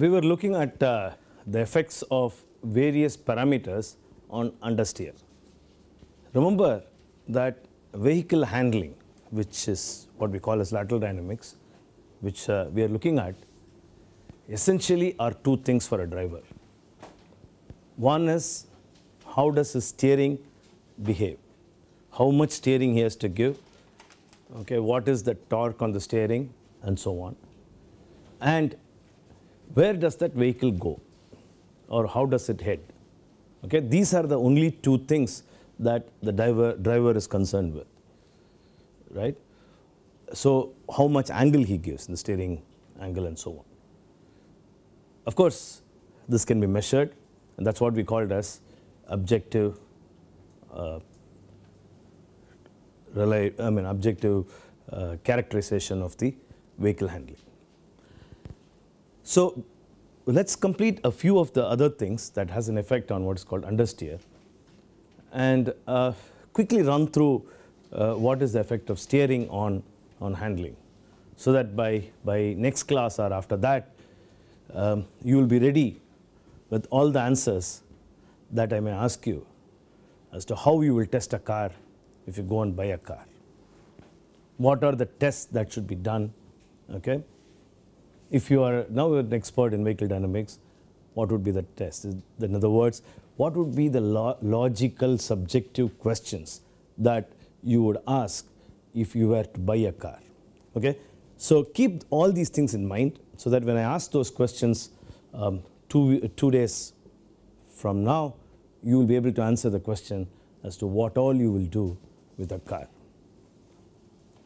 we were looking at uh, the effects of various parameters on understeer. Remember that vehicle handling, which is what we call as lateral dynamics, which uh, we are looking at, essentially are two things for a driver. One is how does his steering behave? How much steering he has to give? Okay, what is the torque on the steering and so on? And where does that vehicle go or how does it head? Okay, these are the only two things that the driver, driver is concerned with, right? So how much angle he gives, the steering angle and so on. Of course, this can be measured and that's what we called as objective uh, rely, I mean objective uh, characterization of the vehicle handling. So let's complete a few of the other things that has an effect on what is called understeer and uh, quickly run through uh, what is the effect of steering on, on handling so that by, by next class or after that um, you will be ready with all the answers that I may ask you as to how you will test a car if you go and buy a car. What are the tests that should be done okay? if you are now an expert in vehicle dynamics, what would be the test? In other words, what would be the lo logical subjective questions that you would ask if you were to buy a car? Okay, so keep all these things in mind so that when I ask those questions um, two, two days from now, you will be able to answer the question as to what all you will do with a car.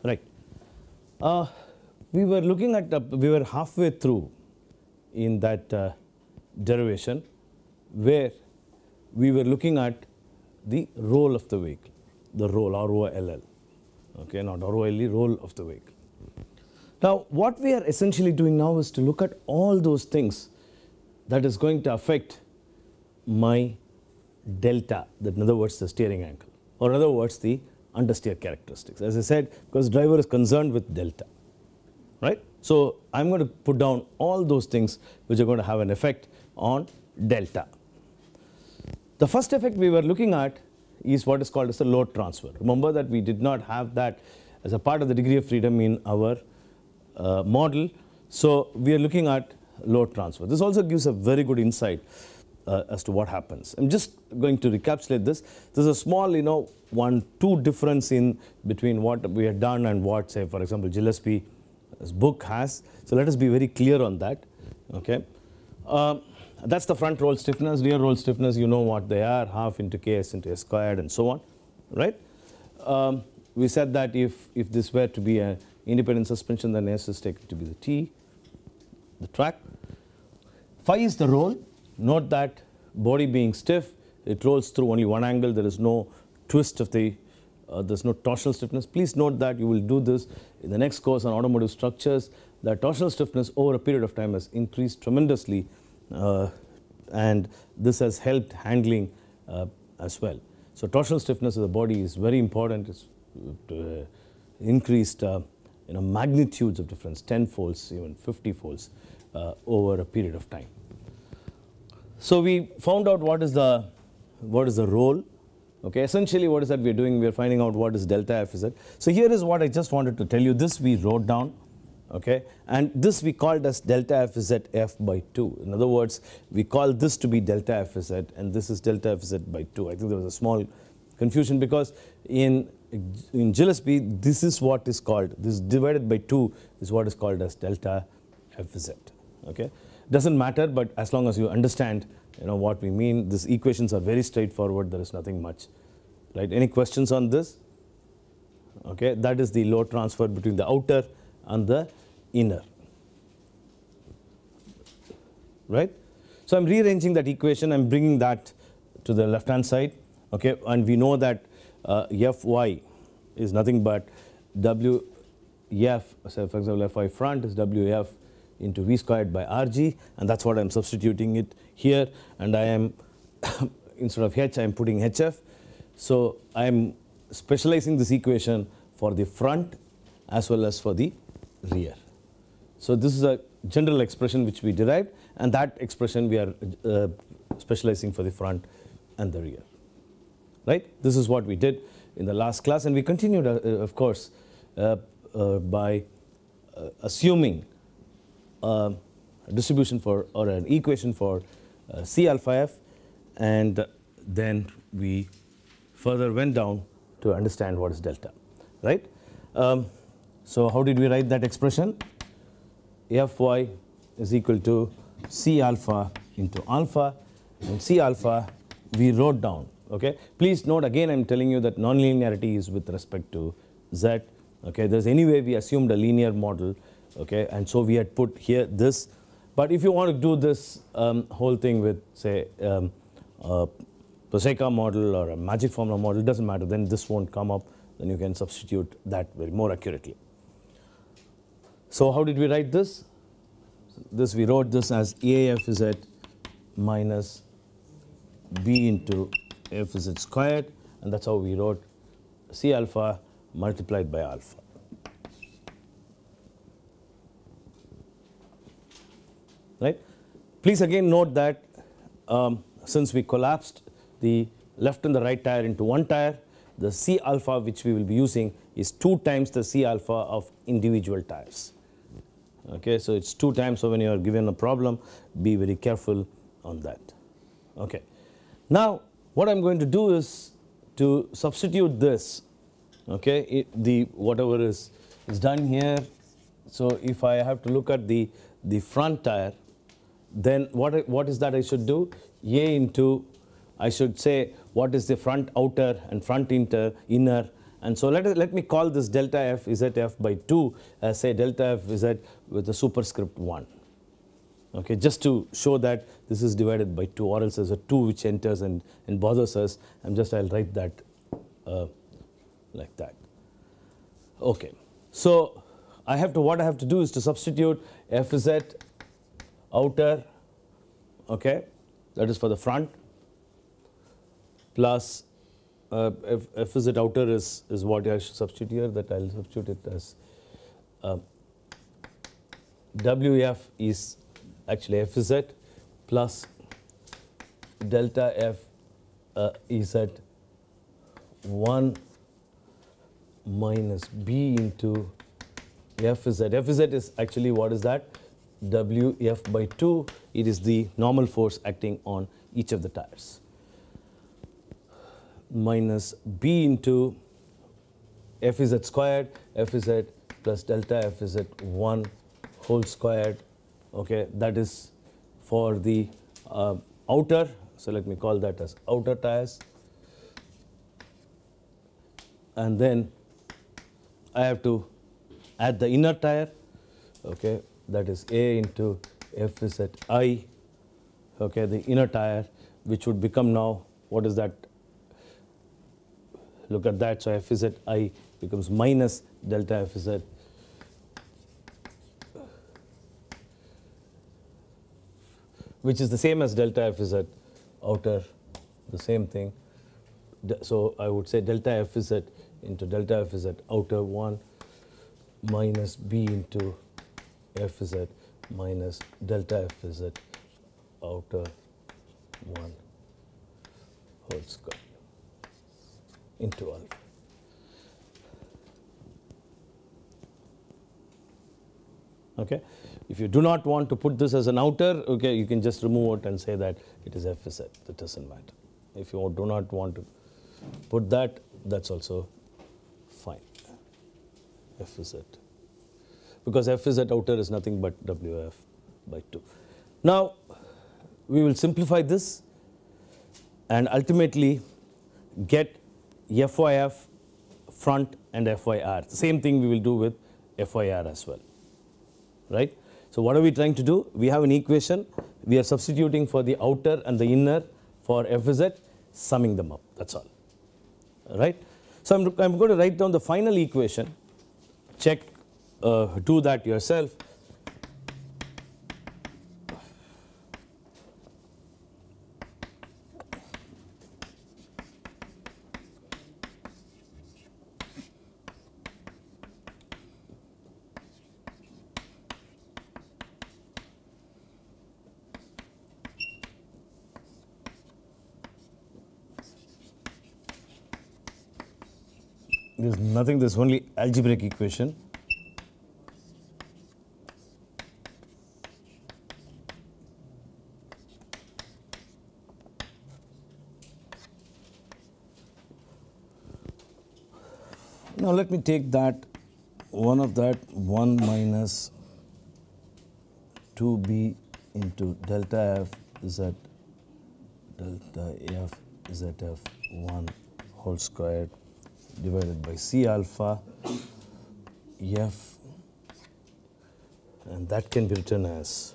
Right. Uh, we were looking at, uh, we were halfway through in that uh, derivation where we were looking at the role of the vehicle, the role R-O-L-L, okay, not R-O-L-E, role of the vehicle. Now, what we are essentially doing now is to look at all those things that is going to affect my delta, that in other words, the steering angle, or in other words, the understeer characteristics. As I said, because driver is concerned with delta right? So I'm going to put down all those things which are going to have an effect on delta. The first effect we were looking at is what is called as a load transfer. Remember that we did not have that as a part of the degree of freedom in our uh, model. So we are looking at load transfer. This also gives a very good insight uh, as to what happens. I'm just going to recapitulate this. There's a small, you know, one, two difference in between what we had done and what, say, for example, Gillespie this book has. So let us be very clear on that. Okay. Uh, that's the front roll stiffness, rear roll stiffness, you know what they are, half into Ks into S squared and so on, right. Um, we said that if, if this were to be an independent suspension, then S is taken to be the T, the track. Phi is the roll. Note that body being stiff, it rolls through only one angle. There is no twist of the, uh, there is no torsional stiffness. Please note that you will do this in the next course on automotive structures, the torsional stiffness over a period of time has increased tremendously uh, and this has helped handling uh, as well. So torsional stiffness of the body is very important. It's uh, increased uh, you know, magnitudes of difference, 10 folds, even 50 folds uh, over a period of time. So we found out what is the, what is the role Okay, essentially what is that we're doing? We're finding out what is delta f z. So here is what I just wanted to tell you. This we wrote down, okay, and this we called as delta f z f by 2. In other words, we call this to be delta f z and this is delta f z by 2. I think there was a small confusion because in in Gillespie, this is what is called, this divided by 2 is what is called as delta FZ. Okay? Doesn't matter, but as long as you understand you know, what we mean, these equations are very straightforward, there is nothing much right? Any questions on this? Okay, that is the load transfer between the outer and the inner, right? So I'm rearranging that equation. I'm bringing that to the left-hand side, okay? And we know that uh, Fy is nothing but Wf. So for example, Fy front is Wf into v squared by rg and that's what I'm substituting it here and I am instead of h I am putting hf so I'm specializing this equation for the front as well as for the rear. So this is a general expression which we derived and that expression we are uh, specializing for the front and the rear. Right? This is what we did in the last class and we continued uh, uh of course uh, uh by uh, assuming a distribution for or an equation for C alpha f and then we further went down to understand what is delta, right? Um, so how did we write that expression? Fy is equal to C alpha into alpha and C alpha we wrote down, okay? Please note again I am telling you that nonlinearity is with respect to Z, okay? There is anyway we assumed a linear model, okay? And so we had put here this, but if you want to do this um, whole thing with say um, uh, Proseka model or a magic formula model, doesn't matter, then this won't come up, then you can substitute that very more accurately. So how did we write this? This we wrote this as AF is at minus B into F is at squared and that's how we wrote C alpha multiplied by alpha. Right? Please again note that um, since we collapsed the left and the right tire into one tire. The C alpha which we will be using is 2 times the C alpha of individual tires. Okay, so it's 2 times. So when you are given a problem, be very careful on that. Okay. Now, what I'm going to do is to substitute this, okay, it, the whatever is, is done here. So if I have to look at the, the front tire, then what, what is that I should do? A into I should say what is the front outer and front inter, inner. And so let, let me call this delta f zf by 2 uh, say delta f z with a superscript 1. Okay, just to show that this is divided by 2 or else there's a 2 which enters and, and bothers us. I'm just I'll write that uh, like that. Okay, so I have to what I have to do is to substitute f z outer okay that is for the front plus uh, f, f is it outer is, is what I should substitute here that I will substitute it as uh, um, WF is actually F is at plus delta F uh, is at 1 minus B into F is at. F is at is actually what is that? WF by 2. It is the normal force acting on each of the tires minus b into f is at squared, f is at plus delta f is at 1 whole squared. Okay, that is for the uh, outer. So let me call that as outer tires. And then I have to add the inner tire. Okay, that is a into f is at i. Okay, the inner tire, which would become now what is that look at that. So f at i becomes minus delta f is at, which is the same as delta f is at outer, the same thing. So I would say delta f is at into delta f is at outer 1 minus B into f is at minus delta f is at outer 1 whole square into alpha. Okay. If you do not want to put this as an outer, okay, you can just remove it and say that it is FZ. That doesn't matter. If you do not want to put that, that's also fine. FZ. Because FZ outer is nothing but WF by 2. Now, we will simplify this and ultimately get FYF front and FYR. Same thing we will do with FYR as well, right? So what are we trying to do? We have an equation. We are substituting for the outer and the inner for FZ, summing them up. That's all right? So I'm, I'm going to write down the final equation. Check, uh, do that yourself. nothing, this only algebraic equation. Now let me take that one of that 1 minus 2b into delta f z delta f z f 1 whole squared divided by C alpha F and that can be written as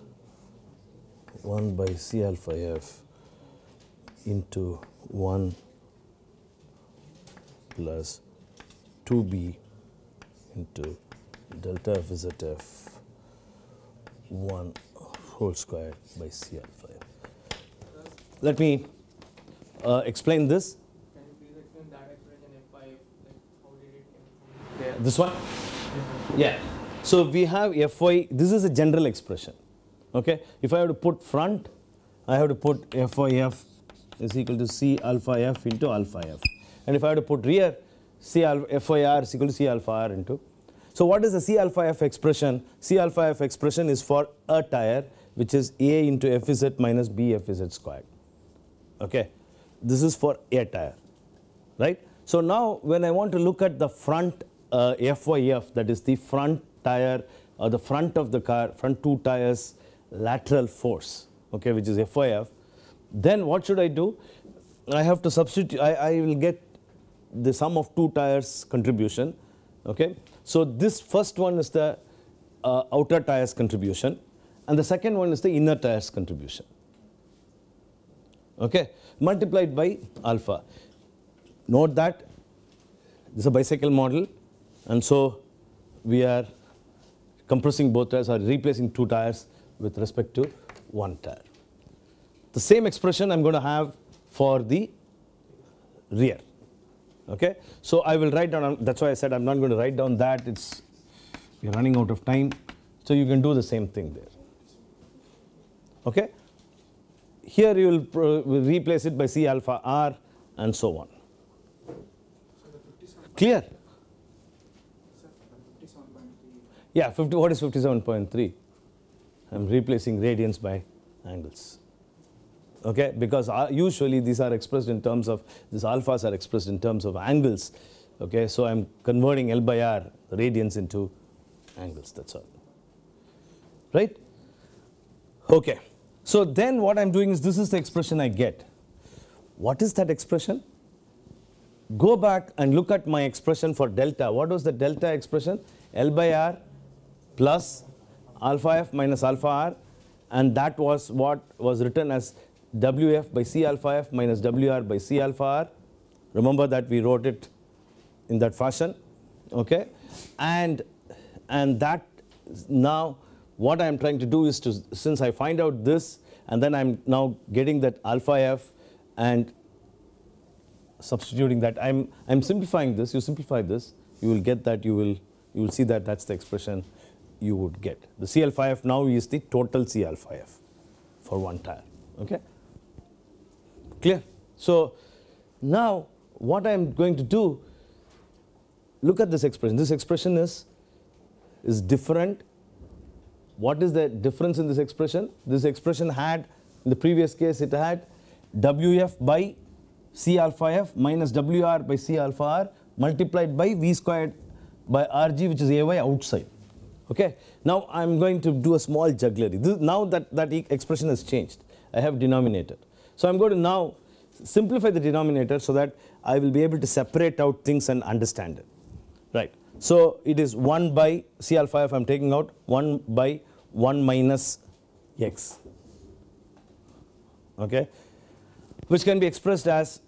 1 by C alpha F into 1 plus 2B into delta F is F 1 whole square by C alpha F. Let me uh, explain this This one? Yeah. So we have Fy, this is a general expression. Okay. If I have to put front, I have to put Fyf is equal to C alpha F into alpha F. And if I have to put rear, C alpha FYR is equal to C alpha R into. So what is the C alpha F expression? C alpha F expression is for a tire which is A into FZ minus B FZ squared. Okay. This is for a tire. Right. So now when I want to look at the front uh, FYF, that is the front tire or uh, the front of the car, front two tires lateral force, okay, which is FYF, then what should I do? I have to substitute, I, I will get the sum of two tires contribution, okay. So this first one is the uh, outer tires contribution and the second one is the inner tires contribution, okay, multiplied by alpha. Note that this is a bicycle model and so we are compressing both tires or replacing two tires with respect to one tire. The same expression I am going to have for the rear. Okay? So I will write down, that is why I said I am not going to write down that, it is we are running out of time. So you can do the same thing there. Okay? Here you will, will replace it by C alpha R and so on. Clear? Yeah, 50, what is 57.3? I'm replacing radians by angles. Okay, because uh, usually these are expressed in terms of, these alphas are expressed in terms of angles. Okay, so I'm converting L by R radians into angles, that's all. Right? Okay. So then what I'm doing is this is the expression I get. What is that expression? Go back and look at my expression for delta. What was the delta expression? L by R plus alpha f minus alpha r and that was what was written as wf by c alpha f minus wr by c alpha r. Remember that we wrote it in that fashion okay and and that now what I am trying to do is to since I find out this and then I am now getting that alpha f and substituting that I am I am simplifying this you simplify this you will get that you will you will see that that is the expression you would get. The C alpha f now is the total C alpha f for one tire. Okay? Clear? So, now what I am going to do, look at this expression. This expression is, is different. What is the difference in this expression? This expression had, in the previous case, it had Wf by C alpha f minus Wr by C alpha r multiplied by V squared by Rg which is Ay outside. Okay. Now I'm going to do a small jugglery. This, now that, that expression has changed. I have denominator. So I'm going to now simplify the denominator so that I will be able to separate out things and understand it. Right. So it is 1 by C alpha if I'm taking out 1 by 1 minus x. Okay. Which can be expressed as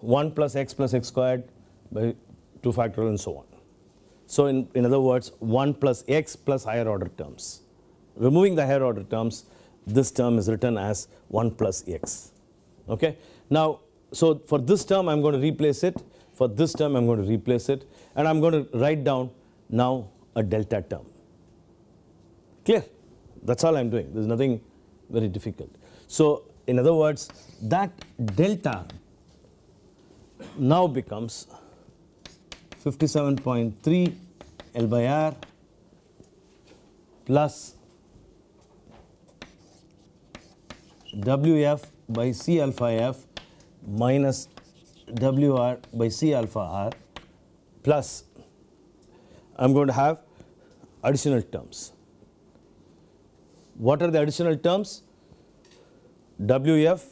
1 plus x plus x squared by 2 factorial and so on. So in, in other words, 1 plus x plus higher order terms. Removing the higher order terms, this term is written as 1 plus x. Okay. Now, so for this term, I am going to replace it. For this term, I am going to replace it. And I am going to write down now a delta term. Clear? That is all I am doing. There is nothing very difficult. So in other words, that delta now becomes 57.3 L by R plus WF by C alpha F minus WR by C alpha R plus I am going to have additional terms. What are the additional terms? WF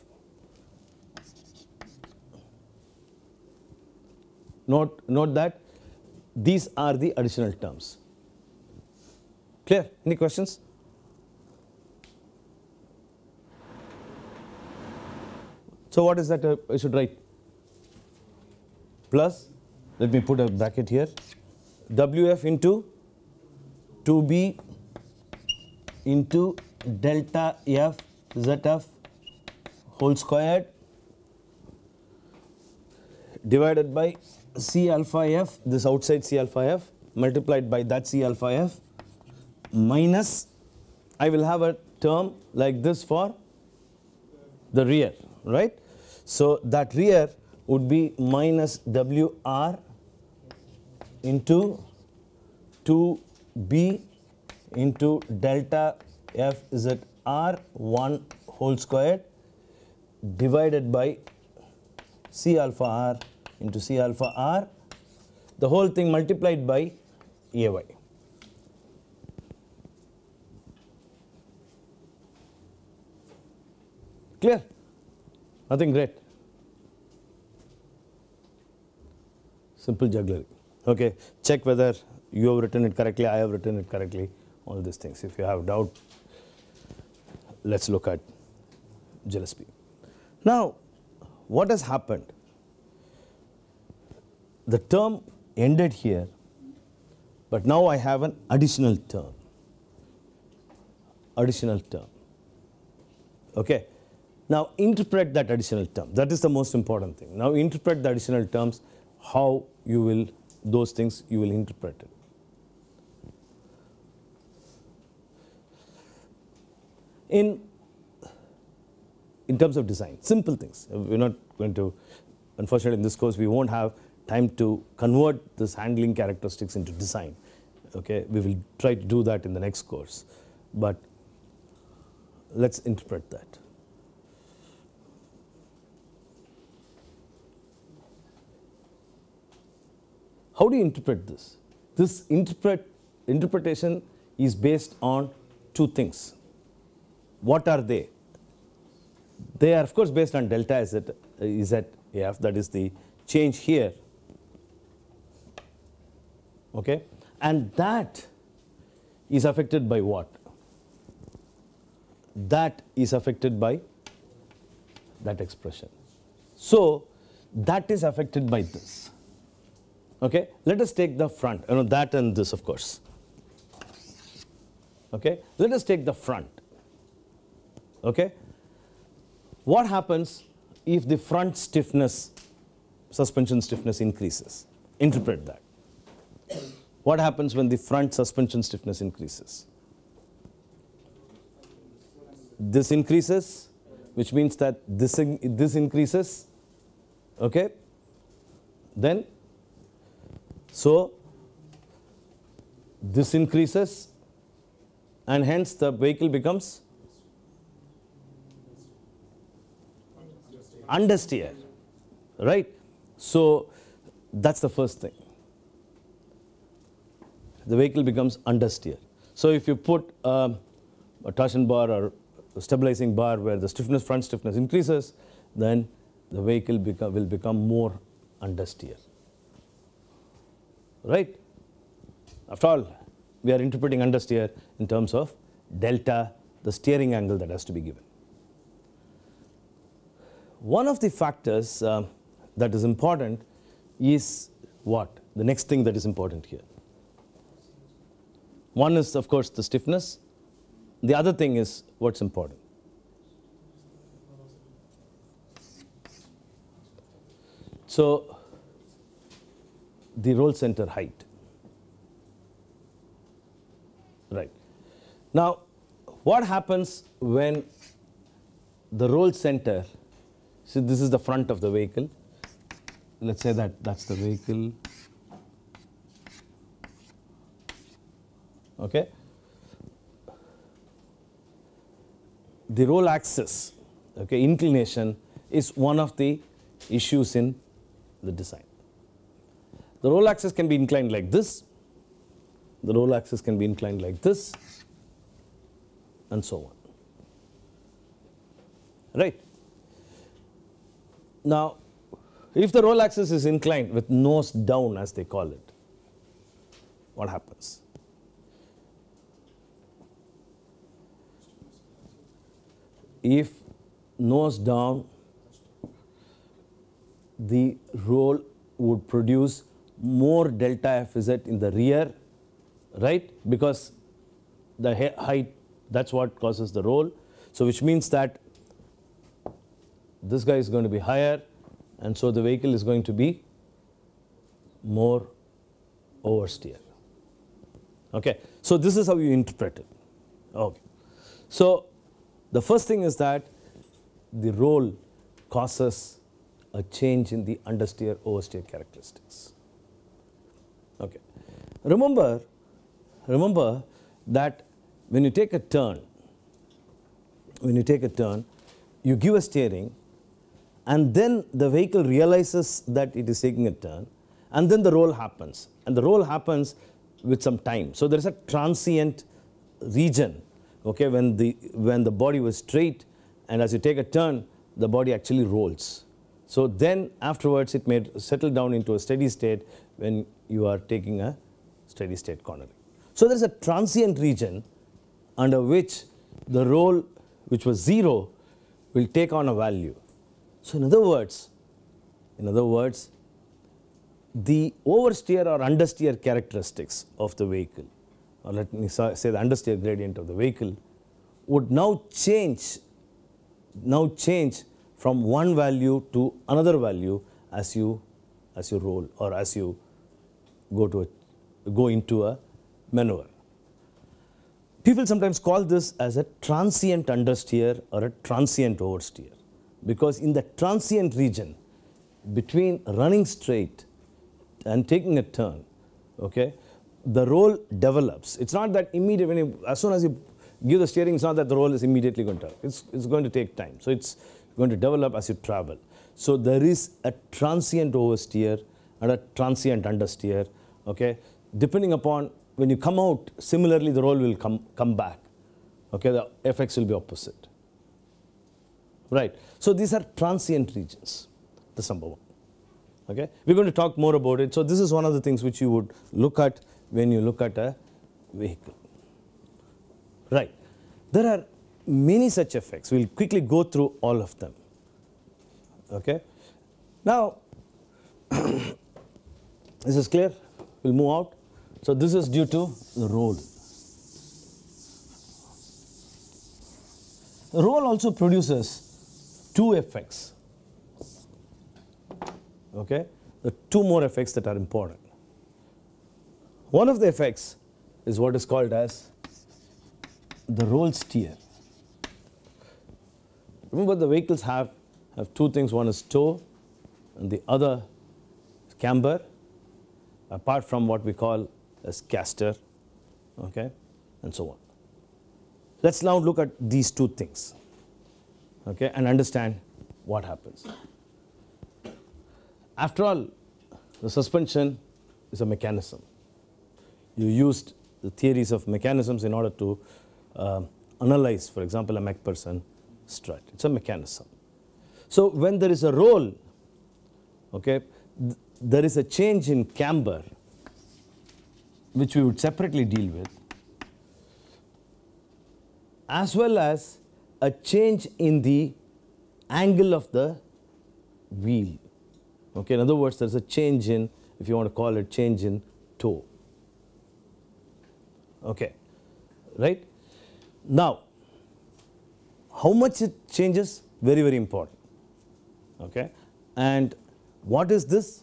Note, note that these are the additional terms. Clear? Any questions? So what is that uh, I should write? Plus, let me put a bracket here, WF into 2B into delta F ZF whole squared divided by C alpha f, this outside C alpha f multiplied by that C alpha f minus I will have a term like this for the rear, right? So that rear would be minus WR into 2B into delta f z r 1 whole squared divided by C alpha R into C alpha R, the whole thing multiplied by AY. Clear? Nothing great. Simple jugglery. Okay, check whether you have written it correctly, I have written it correctly, all these things. If you have doubt, let's look at Gillespie. Now, what has happened? the term ended here, but now I have an additional term. Additional term. Okay. Now interpret that additional term. That is the most important thing. Now interpret the additional terms, how you will, those things you will interpret it. In, in terms of design, simple things. We're not going to, unfortunately in this course we won't have time to convert this handling characteristics into design. Okay, we will try to do that in the next course, but let's interpret that. How do you interpret this? This interpret, interpretation is based on two things. What are they? They are of course based on delta is is at AF that is the change here okay and that is affected by what that is affected by that expression so that is affected by this okay let us take the front you know that and this of course okay let us take the front okay what happens if the front stiffness suspension stiffness increases interpret that what happens when the front suspension stiffness increases? This increases, which means that this, in, this increases, okay? Then, so this increases and hence the vehicle becomes understeer, right? So that's the first thing the vehicle becomes understeer. So if you put uh, a torsion bar or stabilizing bar where the stiffness, front stiffness increases, then the vehicle will become more understeer. Right? After all, we are interpreting understeer in terms of delta, the steering angle that has to be given. One of the factors uh, that is important is what? The next thing that is important here. One is, of course, the stiffness. The other thing is what's important. So, the roll center height. Right. Now, what happens when the roll center, so this is the front of the vehicle, let us say that that is the vehicle Okay. The roll axis okay, inclination is one of the issues in the design. The roll axis can be inclined like this, the roll axis can be inclined like this and so on right. Now, if the roll axis is inclined with nose down as they call it, what happens? if nose down the roll would produce more delta FZ in the rear right because the height that is what causes the roll. So, which means that this guy is going to be higher and so the vehicle is going to be more oversteer. Okay. So, this is how you interpret it. Okay. So, the first thing is that the roll causes a change in the understeer oversteer characteristics. Okay. Remember, remember that when you take a turn, when you take a turn, you give a steering and then the vehicle realizes that it is taking a turn and then the roll happens and the roll happens with some time. So, there is a transient region okay, when the, when the body was straight and as you take a turn, the body actually rolls. So then afterwards it may settle down into a steady state when you are taking a steady state cornering. So there is a transient region under which the roll which was 0 will take on a value. So in other words, in other words the oversteer or understeer characteristics of the vehicle or let me say the understeer gradient of the vehicle would now change, now change from one value to another value as you, as you roll or as you go to a, go into a maneuver. People sometimes call this as a transient understeer or a transient oversteer because in the transient region between running straight and taking a turn, okay, the role develops. It's not that immediate, when you, as soon as you give the steering, it's not that the role is immediately going to, it's, it's going to take time. So it's going to develop as you travel. So there is a transient oversteer and a transient understeer, okay? Depending upon when you come out, similarly the role will come, come back, okay? The effects will be opposite, right? So these are transient regions, The number one okay we're going to talk more about it so this is one of the things which you would look at when you look at a vehicle. Right. There are many such effects. We will quickly go through all of them. Okay. Now, this is clear? We will move out. So, this is due to the The roll also produces two effects. Okay. The two more effects that are important. One of the effects is what is called as the roll steer. Remember the vehicles have, have two things, one is tow and the other is camber apart from what we call as caster okay, and so on. Let us now look at these two things okay, and understand what happens. After all, the suspension is a mechanism you used the theories of mechanisms in order to uh, analyze for example a MacPherson strut it is a mechanism. So, when there is a roll okay, th there is a change in camber which we would separately deal with as well as a change in the angle of the wheel. Okay, in other words, there is a change in, if you want to call it, change in toe okay, right. Now, how much it changes very very important, okay. And what is this?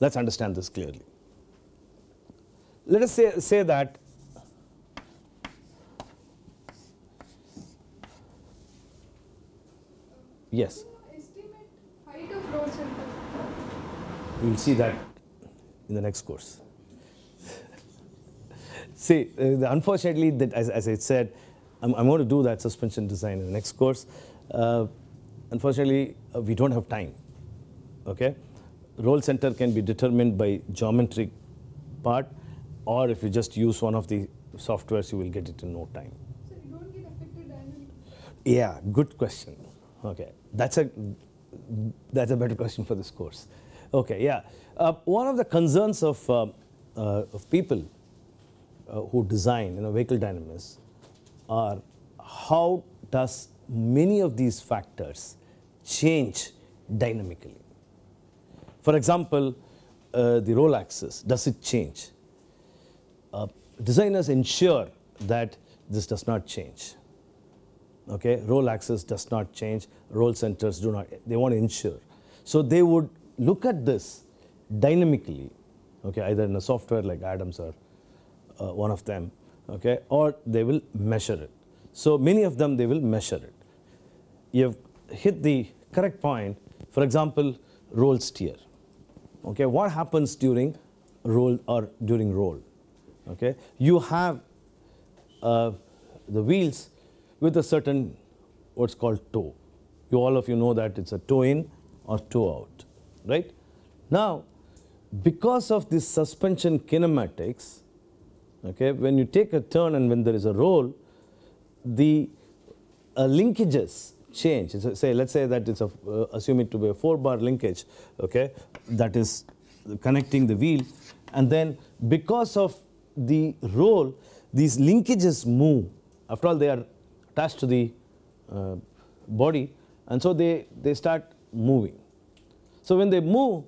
Let us understand this clearly. Let us say, say that yes. You will see that in the next course. See, uh, unfortunately, that, as, as, I said, I'm, I'm, going to do that suspension design in the next course. Uh, unfortunately, uh, we don't have time. Okay, roll center can be determined by geometric part, or if you just use one of the softwares, you will get it in no time. So you don't get affected dynamically. Yeah, good question. Okay, that's a that's a better question for this course. Okay, yeah. Uh, one of the concerns of uh, uh, of people uh, who design you know, vehicle dynamics, are how does many of these factors change dynamically? For example, uh, the roll axis, does it change? Uh, designers ensure that this does not change. Okay, roll axis does not change, roll centers do not, they want to ensure. So they would look at this dynamically, okay, either in a software like Adams or uh, one of them, okay, or they will measure it. So many of them, they will measure it. You've hit the correct point, for example, roll steer. Okay, what happens during roll or during roll? Okay, you have uh, the wheels with a certain what's called toe. You all of you know that it's a toe in or toe out, right? Now, because of this suspension kinematics, Okay? When you take a turn and when there is a roll, the uh, linkages change. So say, let's say that it's a, uh, assume it to be a four bar linkage, okay, that is connecting the wheel. And then because of the roll, these linkages move. After all, they are attached to the uh, body, and so they, they start moving. So when they move,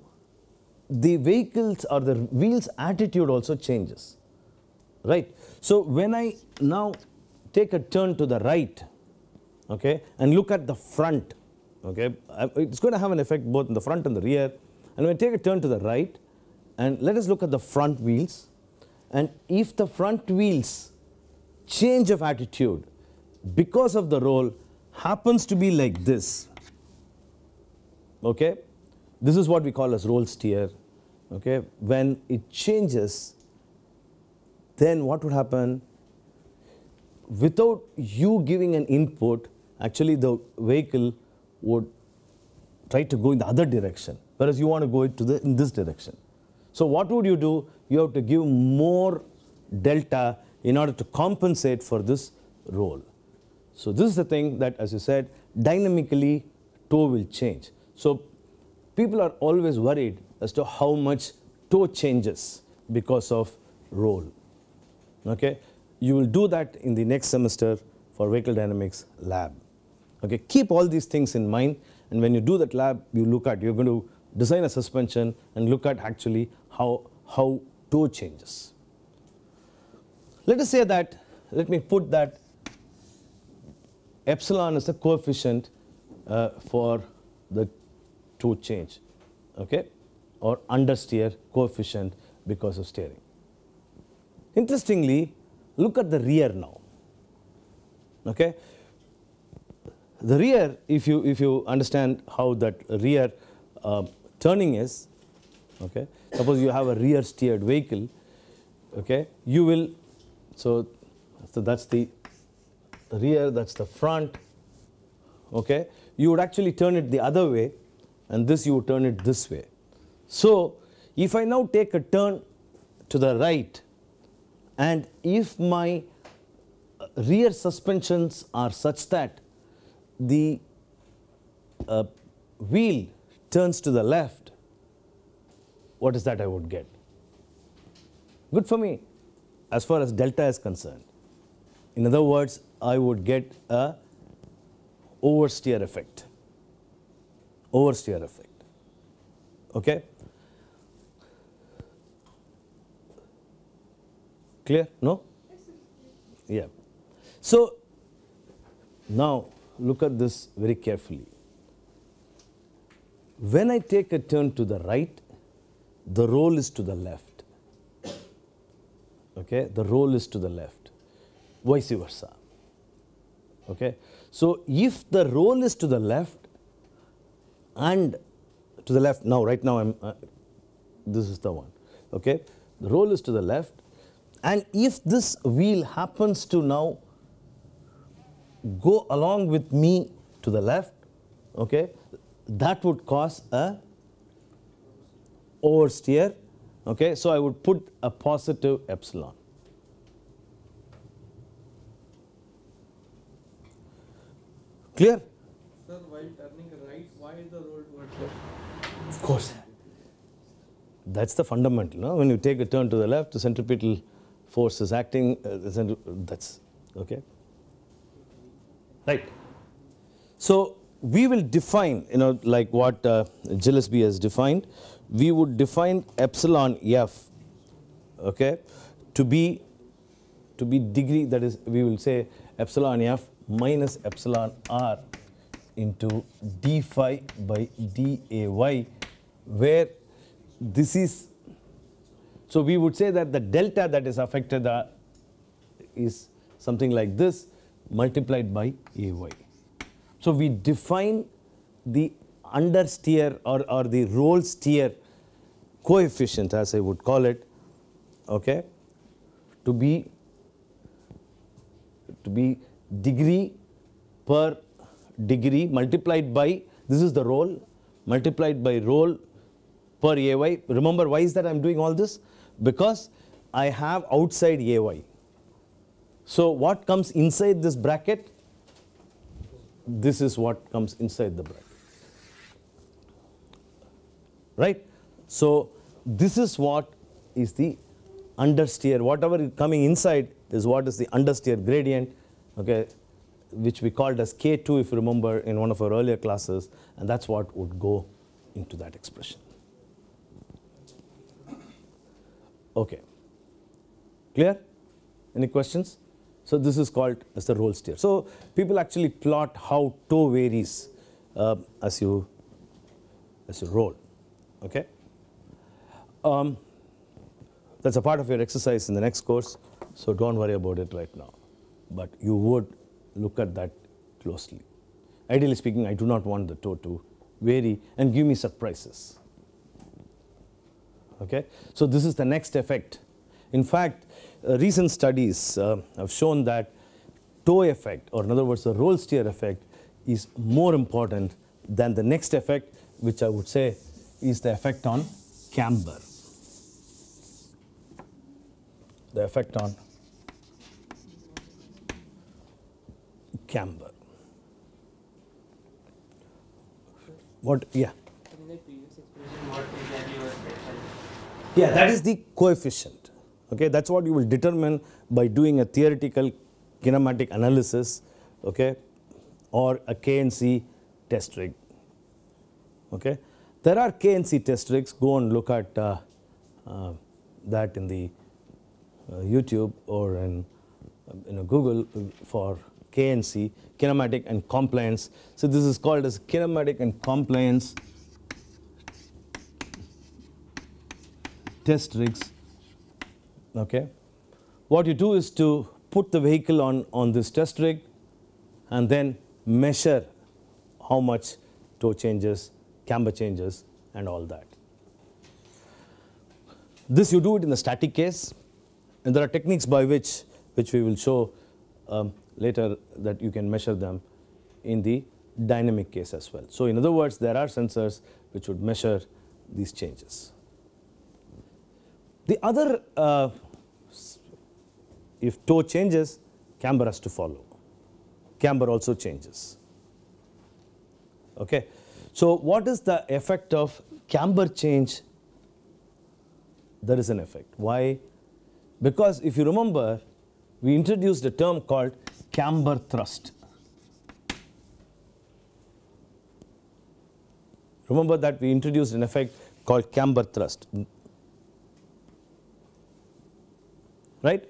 the vehicles or the wheel's attitude also changes right. So, when I now take a turn to the right okay, and look at the front, okay, it is going to have an effect both in the front and the rear and when I take a turn to the right and let us look at the front wheels and if the front wheels change of attitude because of the roll happens to be like this, okay, this is what we call as roll steer, okay, when it changes then what would happen? Without you giving an input, actually the vehicle would try to go in the other direction, whereas you want to go to the, in this direction. So what would you do? You have to give more delta in order to compensate for this role. So this is the thing that, as you said, dynamically toe will change. So people are always worried as to how much toe changes because of role. Okay? You will do that in the next semester for vehicle dynamics lab. Okay? Keep all these things in mind and when you do that lab, you look at, you're going to design a suspension and look at actually how, how toe changes. Let us say that, let me put that epsilon is the coefficient uh, for the toe change, okay, or understeer coefficient because of steering. Interestingly, look at the rear now. Okay. The rear, if you, if you understand how that rear uh, turning is, okay, suppose you have a rear steered vehicle, okay, you will, so, so that is the rear, that is the front, okay, you would actually turn it the other way and this you would turn it this way. So, if I now take a turn to the right and if my rear suspensions are such that the uh, wheel turns to the left, what is that I would get? Good for me as far as delta is concerned. In other words, I would get a oversteer effect. Oversteer effect. Okay? Clear? No? Yeah. So, now look at this very carefully. When I take a turn to the right, the roll is to the left. Okay, the roll is to the left, vice versa. Okay, so if the roll is to the left and to the left now, right now I'm uh, this is the one. Okay, the roll is to the left and if this wheel happens to now go along with me to the left, okay, that would cause a oversteer, okay, so I would put a positive epsilon. Clear? Sir, while turning right, why is the road towards left? Of course. That's the fundamental, no? when you take a turn to the left, the centripetal forces acting, uh, that's okay. Right. So we will define, you know, like what uh, Gillespie has defined, we would define epsilon f, okay, to be to be degree that is we will say epsilon f minus epsilon r into d phi by d a y where this is so we would say that the delta that is affected is something like this multiplied by AY. So we define the understeer or, or the roll steer coefficient as I would call it okay to be to be degree per degree multiplied by this is the roll multiplied by roll per AY remember why is that I am doing all this because I have outside AY. So what comes inside this bracket? This is what comes inside the bracket. Right? So this is what is the understeer, whatever is coming inside is what is the understeer gradient, okay, which we called as K2 if you remember in one of our earlier classes and that's what would go into that expression. Okay. Clear? Any questions? So this is called as the roll steer. So people actually plot how toe varies uh, as you as you roll. Okay. Um, that's a part of your exercise in the next course. So don't worry about it right now. But you would look at that closely. Ideally speaking, I do not want the toe to vary and give me surprises. Okay. So, this is the next effect. In fact, uh, recent studies uh, have shown that toe effect or in other words the roll steer effect is more important than the next effect which I would say is the effect on camber. The effect on camber. What yeah Yeah, that is the coefficient. Okay, that's what you will determine by doing a theoretical kinematic analysis, okay, or a KNC test rig. Okay, there are KNC test rigs. Go and look at uh, uh, that in the uh, YouTube or in you know, Google for KNC kinematic and compliance. So this is called as kinematic and compliance test rigs. Okay. What you do is to put the vehicle on, on this test rig and then measure how much toe changes, camber changes and all that. This you do it in the static case and there are techniques by which, which we will show um, later that you can measure them in the dynamic case as well. So in other words, there are sensors which would measure these changes. The other, uh, if toe changes, camber has to follow. Camber also changes. Okay. So what is the effect of camber change? There is an effect. Why? Because if you remember, we introduced a term called camber thrust. Remember that we introduced an effect called camber thrust. right.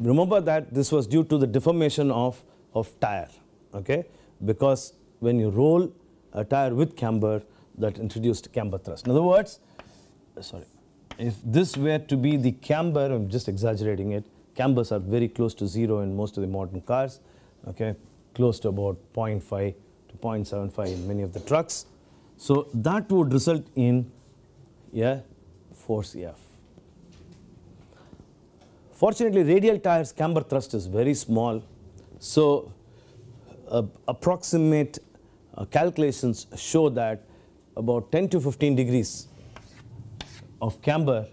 Remember that this was due to the deformation of, of tire okay because when you roll a tire with camber that introduced camber thrust. In other words sorry if this were to be the camber I am just exaggerating it cambers are very close to 0 in most of the modern cars okay close to about 0.5 to 0.75 in many of the trucks. So that would result in a force F Fortunately, radial tire's camber thrust is very small. So, uh, approximate uh, calculations show that about 10 to 15 degrees of camber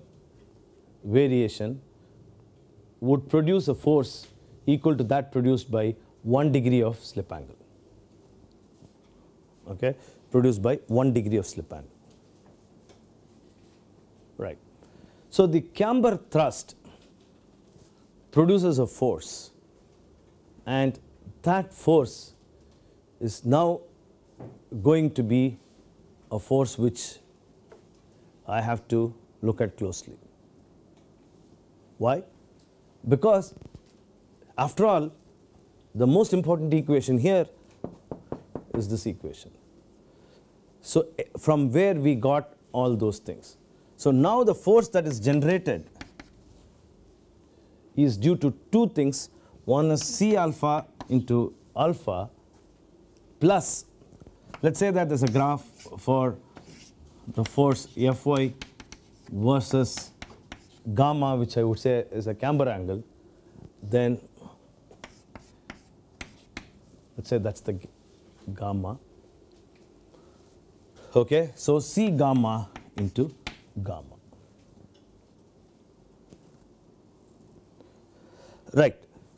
variation would produce a force equal to that produced by 1 degree of slip angle, okay, produced by 1 degree of slip angle, right. So, the camber thrust produces a force and that force is now going to be a force which I have to look at closely. Why? Because after all the most important equation here is this equation. So, eh, from where we got all those things. So, now the force that is generated is due to two things. One is C alpha into alpha plus, let's say that there's a graph for the force Fy versus gamma, which I would say is a camber angle, then let's say that's the gamma. Okay, so C gamma into gamma.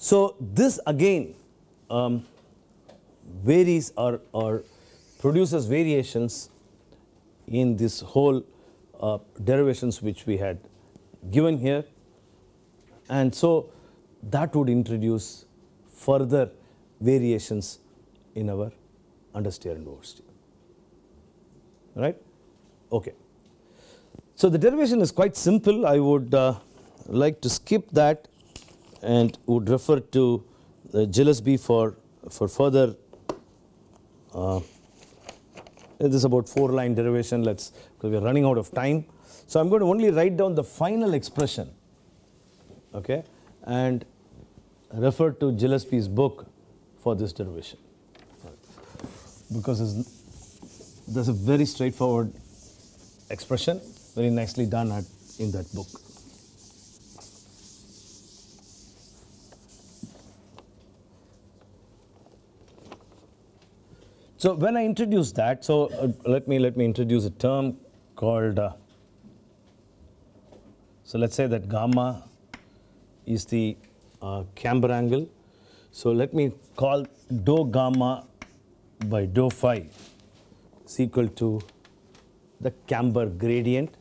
So this again um, varies or, or produces variations in this whole uh, derivations which we had given here. And so that would introduce further variations in our understeer and oversteer, right? Okay. So the derivation is quite simple. I would uh, like to skip that and would refer to uh, Gillespie for, for further. Uh, this is about four line derivation, let's, because we are running out of time. So I'm going to only write down the final expression, okay, and refer to Gillespie's book for this derivation. Because there's a very straightforward expression, very nicely done at, in that book. So when I introduce that, so uh, let me let me introduce a term called. Uh, so let's say that gamma is the uh, camber angle. So let me call dou gamma by dou phi is equal to the camber gradient.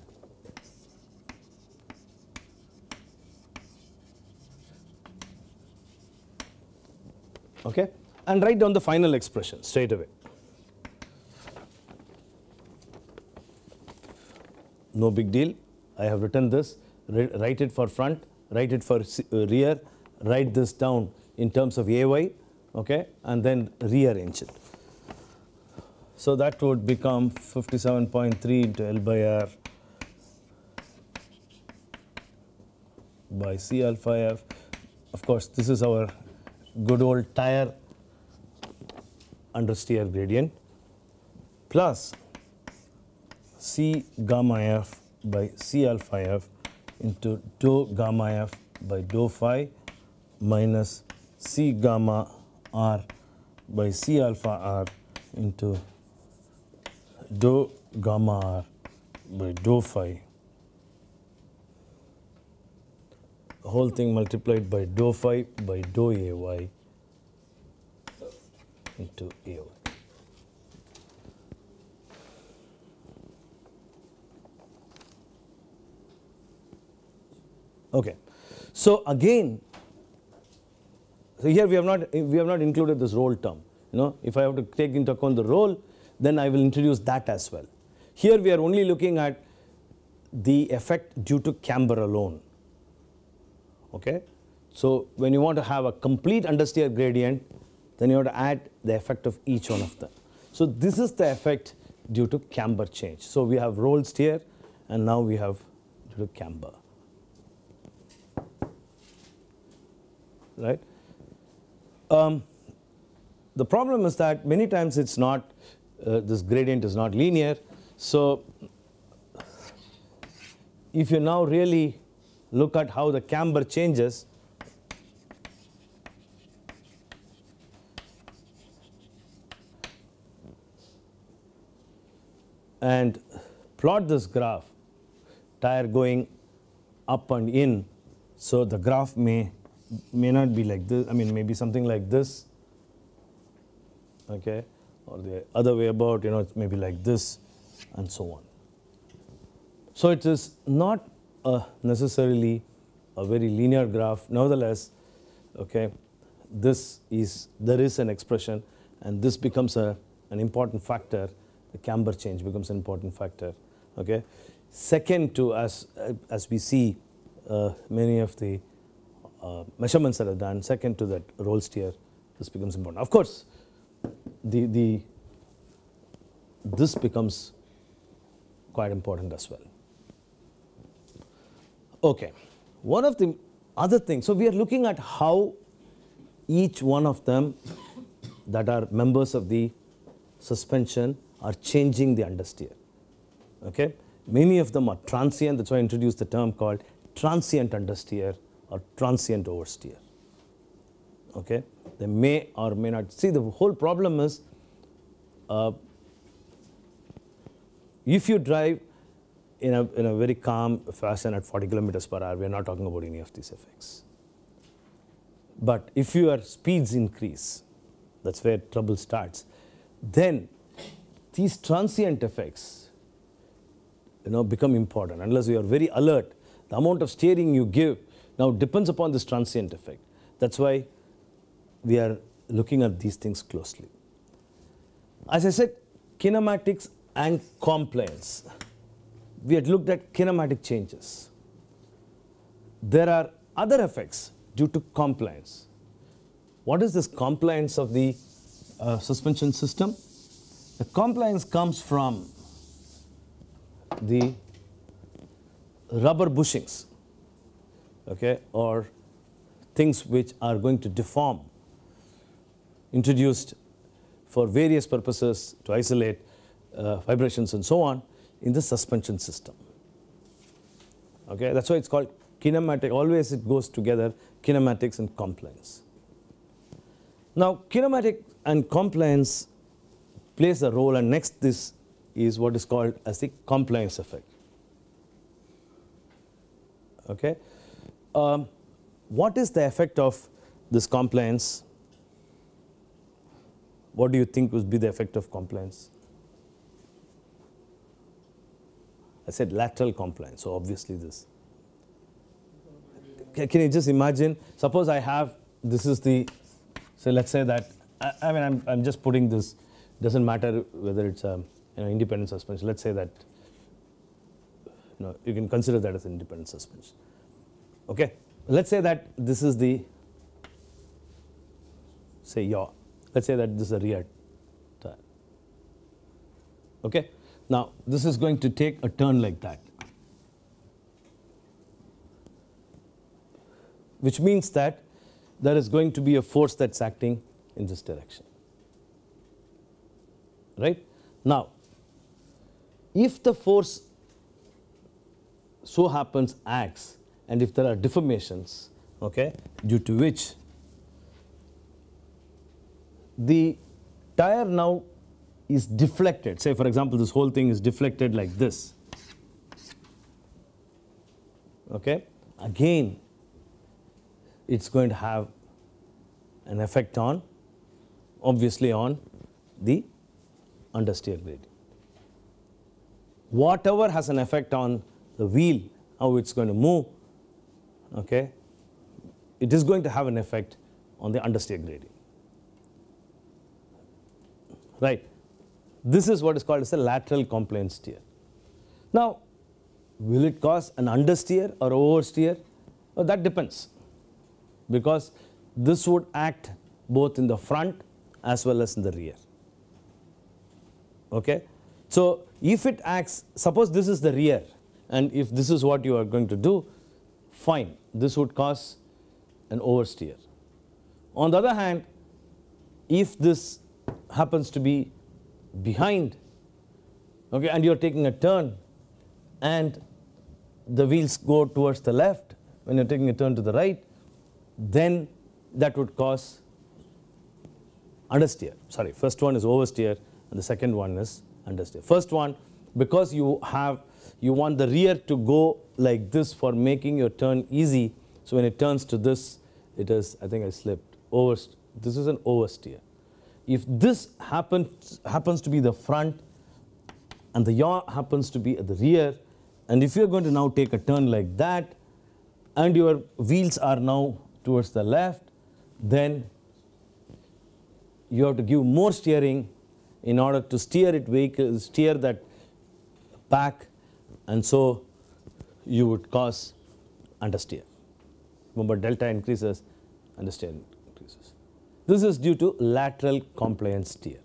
Okay, and write down the final expression straight away. no big deal. I have written this, Re write it for front, write it for uh, rear, write this down in terms of AY, okay, and then rearrange it. So that would become 57.3 into L by R by C alpha F. Of course, this is our good old tire understeer gradient plus C gamma f by C alpha f into dou gamma f by dou phi minus C gamma r by C alpha r into dou gamma r by dou phi whole thing multiplied by dou phi by dou ay into ay. Okay. So again, so here we have not we have not included this role term. You know, if I have to take into account the role, then I will introduce that as well. Here we are only looking at the effect due to camber alone. Okay. So when you want to have a complete understeer gradient, then you have to add the effect of each one of them. So this is the effect due to camber change. So we have roll steer and now we have due to camber. right? Um, the problem is that many times it's not, uh, this gradient is not linear. So if you now really look at how the camber changes, and plot this graph, tire going up and in, so the graph may may not be like this. I mean, maybe something like this, okay, or the other way about, you know, may maybe like this, and so on. So it is not necessarily a very linear graph. Nevertheless, okay, this is there is an expression, and this becomes a, an important factor. The camber change becomes an important factor. Okay, second to as as we see uh, many of the uh, measurements that are done, second to that roll steer, this becomes important. Of course, the, the, this becomes quite important as well. Okay, one of the other things, so we are looking at how each one of them that are members of the suspension are changing the understeer. Okay, many of them are transient, that's why I introduced the term called transient understeer or transient oversteer. Okay? They may or may not. See, the whole problem is uh, if you drive in a, in a very calm fashion at 40 kilometers per hour, we are not talking about any of these effects. But if your speeds increase, that's where trouble starts, then these transient effects you know, become important. Unless you are very alert, the amount of steering you give now, depends upon this transient effect. That's why we are looking at these things closely. As I said, kinematics and compliance. We had looked at kinematic changes. There are other effects due to compliance. What is this compliance of the uh, suspension system? The compliance comes from the rubber bushings okay, or things which are going to deform, introduced for various purposes to isolate uh, vibrations and so on in the suspension system. Okay, that's why it's called kinematic. Always it goes together, kinematics and compliance. Now, kinematic and compliance plays a role, and next this is what is called as the compliance effect. Okay, um, what is the effect of this compliance? What do you think would be the effect of compliance? I said lateral compliance, so obviously this. Can you just imagine? Suppose I have this is the so let's say that I, I mean I'm I'm just putting this doesn't matter whether it's a um, you know independent suspension. Let's say that you know you can consider that as independent suspension okay let us say that this is the say yaw let us say that this is a rear turn. okay now this is going to take a turn like that which means that there is going to be a force that's acting in this direction right now if the force so happens acts and if there are deformations okay, due to which the tire now is deflected. Say for example, this whole thing is deflected like this. Okay, again, it's going to have an effect on, obviously, on the understeer gradient. Whatever has an effect on the wheel, how it's going to move, okay, it is going to have an effect on the understeer gradient. Right. This is what is called as a lateral compliance steer. Now, will it cause an understeer or oversteer? Well, that depends because this would act both in the front as well as in the rear. Okay. So, if it acts, suppose this is the rear and if this is what you are going to do, fine this would cause an oversteer. On the other hand, if this happens to be behind okay, and you are taking a turn and the wheels go towards the left when you are taking a turn to the right, then that would cause understeer. Sorry, first one is oversteer and the second one is understeer. First one, because you have you want the rear to go like this for making your turn easy. So when it turns to this, it is, I think I slipped, over, this is an oversteer. If this happens, happens to be the front and the yaw happens to be at the rear, and if you're going to now take a turn like that, and your wheels are now towards the left, then you have to give more steering in order to steer it vehicle, steer that back and so you would cause understeer. Remember delta increases, understeer increases. This is due to lateral compliance steer.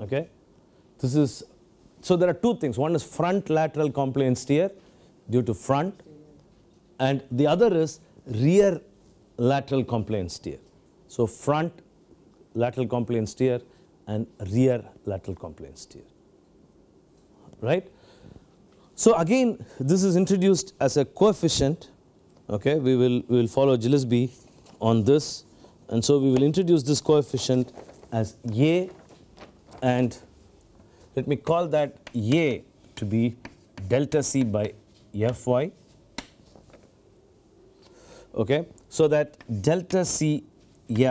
Okay? This is, so there are two things. One is front lateral compliance steer due to front and the other is rear lateral compliance steer. So front lateral compliance steer and rear lateral compliance steer. Right? So, again this is introduced as a coefficient okay we will we will follow Gillespie on this and so we will introduce this coefficient as A and let me call that A to be delta C by Fy okay so that delta C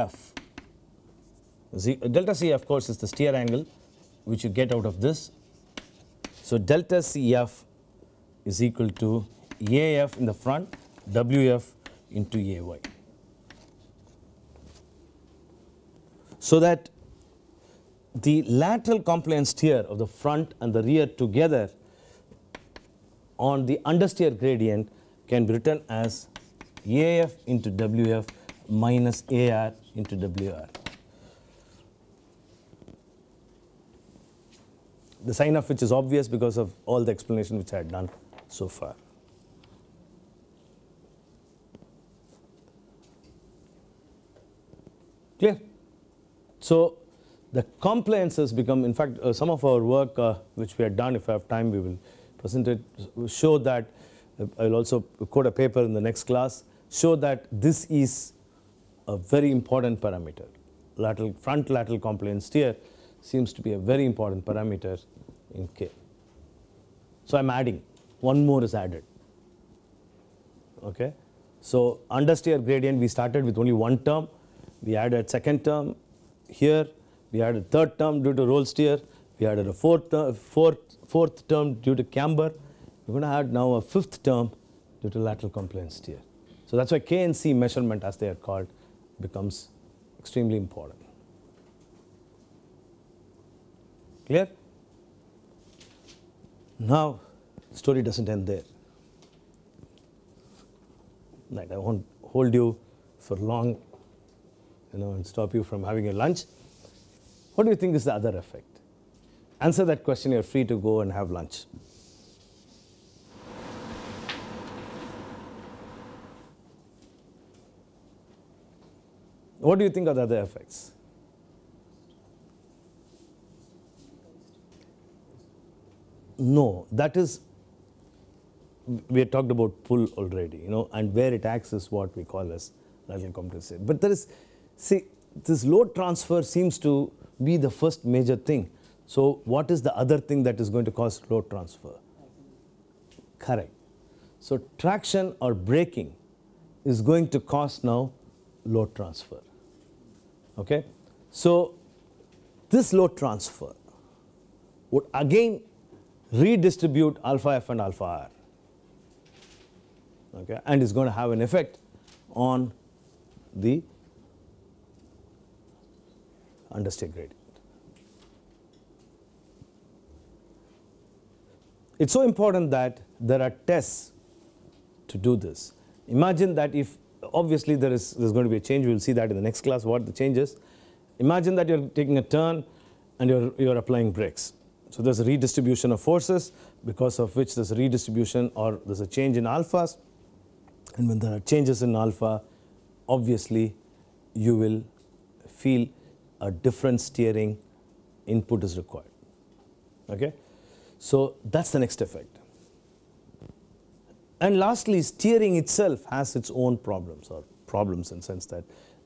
F delta C of course is the steer angle which you get out of this so delta C F is equal to AF in the front, WF into AY. So that the lateral compliance tier of the front and the rear together on the understeer gradient can be written as AF into WF minus AR into WR. The sign of which is obvious because of all the explanation which I had done so far. Clear? So, the compliances become in fact uh, some of our work uh, which we had done if I have time we will present it show that uh, I will also quote a paper in the next class show that this is a very important parameter lateral front lateral compliance steer seems to be a very important parameter in K. So, I am adding one more is added. Okay? So understeer gradient, we started with only one term, we added second term here, we added third term due to roll steer, we added a fourth, term, fourth, fourth term due to camber, we're going to add now a fifth term due to lateral compliance steer. So that's why K and C measurement as they are called becomes extremely important. Clear? Now story does not end there. Right, I won't hold you for long you know, and stop you from having your lunch. What do you think is the other effect? Answer that question, you're free to go and have lunch. What do you think are the other effects? No, that is we had talked about pull already, you know, and where it acts is what we call as lateral compensation. But there is, see, this load transfer seems to be the first major thing. So what is the other thing that is going to cause load transfer? Correct. So traction or braking is going to cause now load transfer. Okay. So this load transfer would again redistribute alpha f and alpha r okay, and is going to have an effect on the understate gradient. It is so important that there are tests to do this. Imagine that if obviously there is there's going to be a change, we will see that in the next class what the change is. Imagine that you are taking a turn and you are you are applying brakes. So, there is a redistribution of forces because of which there is a redistribution or there is a change in alphas. And when there are changes in alpha, obviously you will feel a different steering input is required. Okay? So that's the next effect. And lastly, steering itself has its own problems or problems in sense that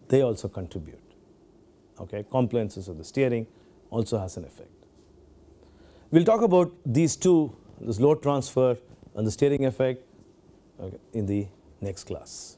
they also contribute. Okay? Compliances of the steering also has an effect. We'll talk about these two, this load transfer and the steering effect okay, in the next class.